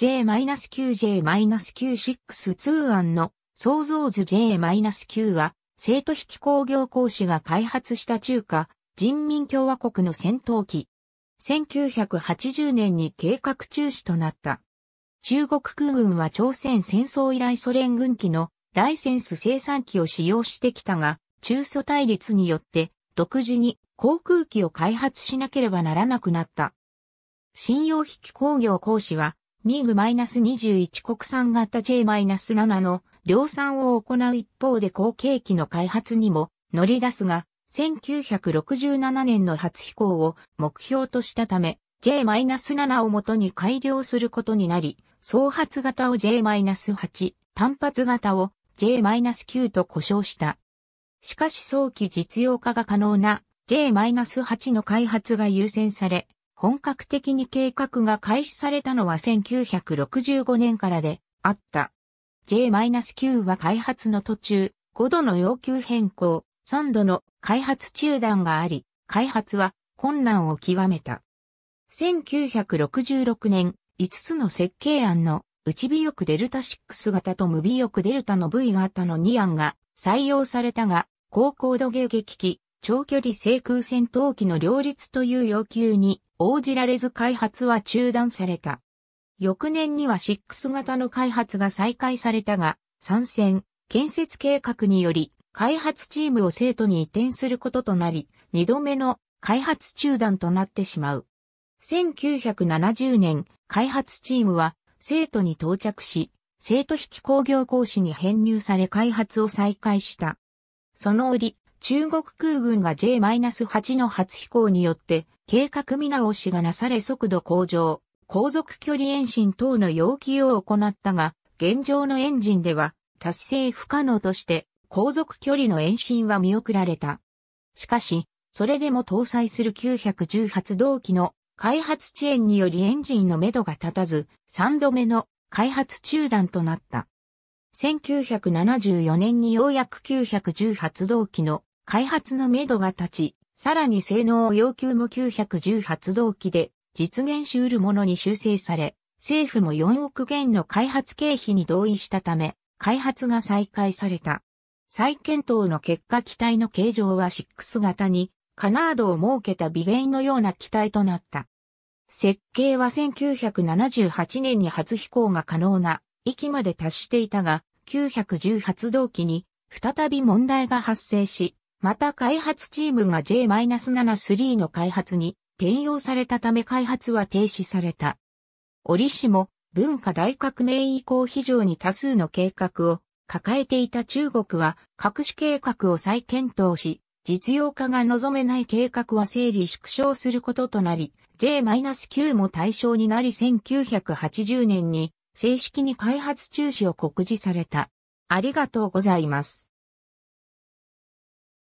J-9J-962 案の創造図 J-9 は、生徒引き工業講師が開発した中華人民共和国の戦闘機。1980年に計画中止となった。中国空軍は朝鮮戦争以来ソ連軍機のライセンス生産機を使用してきたが、中ソ対立によって独自に航空機を開発しなければならなくなった。信用引き工業講師はミーグ -21 国産型 J-7 の量産を行う一方で後継機の開発にも乗り出すが、1967年の初飛行を目標としたため、J-7 をもとに改良することになり、総発型を J-8、単発型を J-9 と呼称した。しかし早期実用化が可能な J-8 の開発が優先され、本格的に計画が開始されたのは1965年からであった。J-9 は開発の途中、5度の要求変更、3度の開発中断があり、開発は困難を極めた。1966年、5つの設計案の内尾翼デルタ6型と無尾翼デルタの V 型の2案が採用されたが、高高度迎撃機、長距離制空戦闘機の両立という要求に応じられず開発は中断された。翌年には6型の開発が再開されたが、参戦、建設計画により、開発チームを生徒に移転することとなり、二度目の開発中断となってしまう。1970年、開発チームは、生徒に到着し、生徒引き工業講師に編入され開発を再開した。その折、中国空軍が J-8 の初飛行によって、計画見直しがなされ速度向上、航続距離延伸等の要求を行ったが、現状のエンジンでは達成不可能として、航続距離の延伸は見送られた。しかし、それでも搭載する9 1 8同動機の開発遅延によりエンジンの目処が立たず、3度目の開発中断となった。1974年にようやく9 1 8同動機の開発のめどが立ち、さらに性能を要求も910発動機で実現しうるものに修正され、政府も4億元の開発経費に同意したため、開発が再開された。再検討の結果機体の形状は6型に、カナードを設けたビゲインのような機体となった。設計は1978年に初飛行が可能な域まで達していたが、910発動機に再び問題が発生し、また開発チームが J-73 の開発に転用されたため開発は停止された。折しも文化大革命以降非常に多数の計画を抱えていた中国は各種計画を再検討し、実用化が望めない計画は整理縮小することとなり、J-9 も対象になり1980年に正式に開発中止を告示された。ありがとうございます。